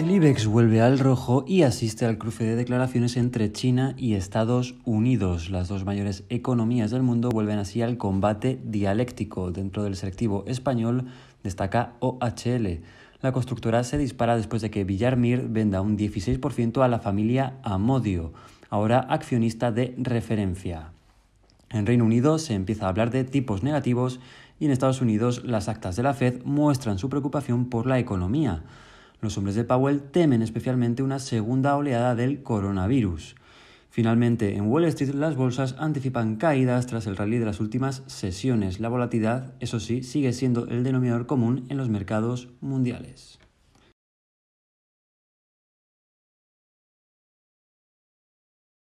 El IBEX vuelve al rojo y asiste al cruce de declaraciones entre China y Estados Unidos. Las dos mayores economías del mundo vuelven así al combate dialéctico. Dentro del selectivo español destaca OHL. La constructora se dispara después de que Villarmir venda un 16% a la familia Amodio, ahora accionista de referencia. En Reino Unido se empieza a hablar de tipos negativos y en Estados Unidos las actas de la Fed muestran su preocupación por la economía. Los hombres de Powell temen especialmente una segunda oleada del coronavirus. Finalmente, en Wall Street las bolsas anticipan caídas tras el rally de las últimas sesiones. La volatilidad, eso sí, sigue siendo el denominador común en los mercados mundiales.